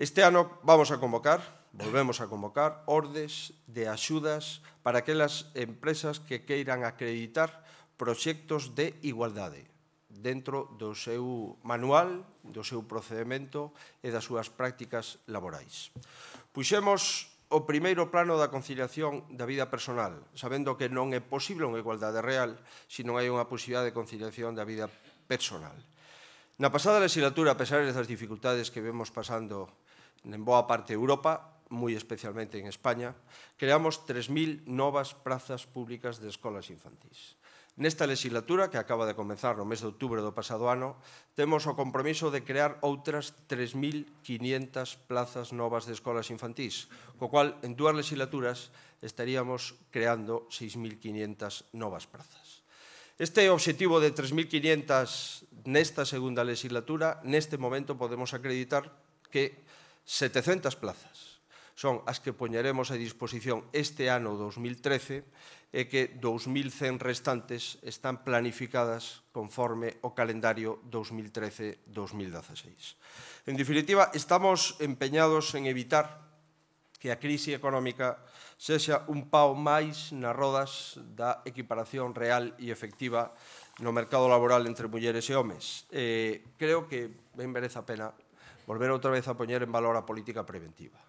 Este ano vamos a convocar, volvemos a convocar, ordes de axudas para aquelas empresas que queiran acreditar proxectos de igualdade dentro do seu manual, do seu procedimento e das súas prácticas laborais. Puxemos o primeiro plano da conciliación da vida personal, sabendo que non é posible unha igualdade real se non hai unha posibilidade de conciliación da vida personal. Na pasada legislatura, a pesar das dificultades que vemos pasando en boa parte de Europa, moi especialmente en España, creamos 3.000 novas prazas públicas de escolas infantís. Nesta legislatura, que acaba de comenzar no mes de outubro do pasado ano, temos o compromiso de crear outras 3.500 plazas novas de escolas infantís, co cual en dúas legislaturas estaríamos creando 6.500 novas plazas. Este é o objetivo de 3.500 nesta segunda legislatura, neste momento podemos acreditar que 700 plazas son as que poñeremos a disposición este ano 2013 e que 2.100 restantes están planificadas conforme o calendario 2013-2016. En definitiva, estamos empeñados en evitar que a crise económica sexa un pau máis nas rodas da equiparación real e efectiva no mercado laboral entre mulleres e homes. Eh, creo que ben merece a pena volver outra vez a poñer en valor a política preventiva.